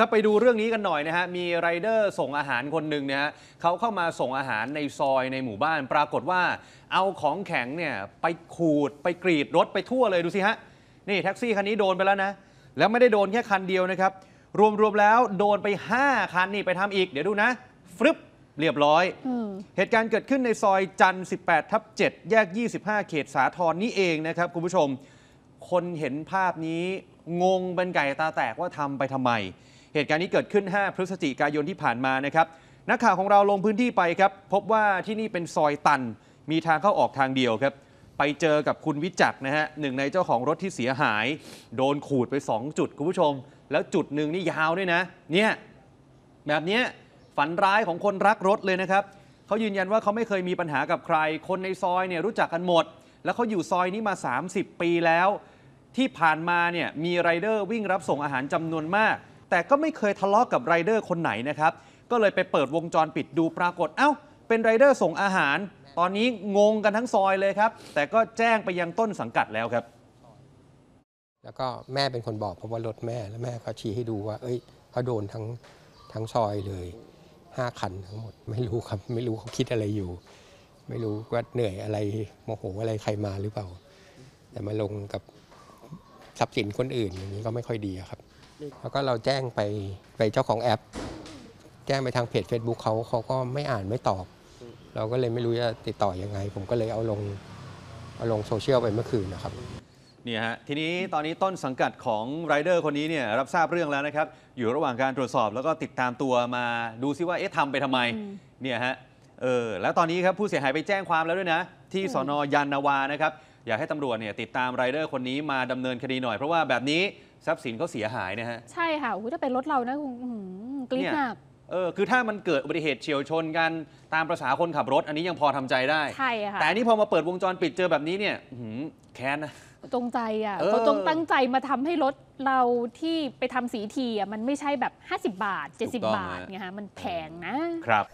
ถ้าไปดูเรื่องนี้กันหน่อยนะฮะ มี ไรเดอร์ส่งอาหารคนหนึ่งเนี่ยเขาเข้ามาส่งอาหารในซอยในหมู่บ้าน ปรากฏว่า เอาของแข็งเนี่ยไปขูดไปกรีดรถไปทั่วเลยดูสิฮะนี่แท็กซี่คันนี้โดนไปแล้วนะ แล้วไม่ได้โดนแค่คันเดียวนะครับรวม ๆ แล้วโดนไป 5คันนี่ไปทำอีก เดี๋ยวดูนะฟรึบเรียบร้อยเหตุการณ์เกิดขึ้นในซอยจันทร์18ทับ7แยก 25 เขตสาทรนนี่เองนะครับคุณผู้ชม คนเห็นภาพนี้งงเป็นไก่ตาแตก ว่าทำไปทำไมเหตุการณ์นี้เกิดขึ้น 5 พฤศจิกายนที่ผ่านมานะครับ นักข่าวของเราลงพื้นที่ไปครับ พบว่าที่นี่เป็นซอยตัน มีทางเข้าออกทางเดียวครับ ไปเจอกับคุณวิจักนะฮะ หนึ่งในเจ้าของรถที่เสียหาย โดนขูดไป 2 จุดคุณผู้ชม แล้วจุดหนึ่งนี่ยาวด้วยนะ เนี่ย แบบนี้ ฝันร้ายของคนรักรถเลยนะครับ เขายืนยันว่าเขาไม่เคยมีปัญหากับใคร คนในซอยเนี่ยรู้จักกันหมด แล้วเขาอยู่ซอยนี้มา 30 ปีแล้ว ที่ผ่านมาเนี่ยมีไรเดอร์วิ่งรับส่งอาหารจำนวนมากแต่ก็ไม่เคยทะเลาะกับไรเดอร์คนไหนนะครับ ก็เลยไปเปิดวงจรปิดดูปรากฏเอา้าเป็นไรเดอร์ส่งอาหาร ตอนนี้งงกันทั้งซอยเลยครับ แต่ก็แจ้งไปยังต้นสังกัดแล้วครับ แล้วก็แม่เป็นคนบอกเพราะว่ารถแม่แล้วแม่เขาชี้ให้ดูว่าเอ้ยเขาโดนทั้งทั้งซอยเลยห้าคันทั้งหมด ไม่รู้ครับไม่รู้เขาคิดอะไรอยู่ ไม่รู้ว่าเหนื่อยอะไรโมโหอะไรใครมาหรือเปล่า แต่มาลงกับทรัพย์สินคนอื่นอย่างนี้ก็ไม่ค่อยดีครับแล้วก็เราแจ้งไปไปเจ้าของแอป แจ้งไปทางเพจ Facebook เขาเขาก็ไม่อ่านไม่ตอบ เราก็เลยไม่รู้จะติดต่ออยังไง ผมก็เลยเอาลงเอาลงโซเชียลไปเมื่อคืนนะครับนี่ฮะทีนี้ตอนนี้ต้นสังกัดของไรเดอร์คนนี้เนี่ยรับทราบเรื่องแล้วนะครับ อยู่ระหว่างการตรวจสอบแล้วก็ติดตามตัวมาดูซิว่าเอ๊ะทำไปทำไม เนี่ยฮะเออแล้วตอนนี้ครับผู้เสียหายไปแจ้งความแล้วด้วยนะที่สอนอยานนาวานะครับอยากให้ตำรวจเนี่ยติดตามไรเดอร์คนนี้มาดำเนินคดีหน่อย เพราะว่าแบบนี้ทรัพย์สินเขาเสียหายนะฮะ ใช่ค่ะอ้ยถ้าเป็นรถเรานะอื้หกลิ้งหนักเออคือถ้ามันเกิดอุบัติเหตุเฉียวชนกันตามประษาคนขับรถอันนี้ยังพอทำใจได้ใช่ค่ะแต่อันนี้พอมาเปิดวงจรปิดเจอแบบนี้เนี่ยอืหืแค้นนะจงใจอ่ะเขาจงตั้งใจมาทำให้รถเราที่ไปทำสีทีอ่ะมันไม่ใช่แบบ 50 บาท 70 บาทไงฮะมันแพงนะครับ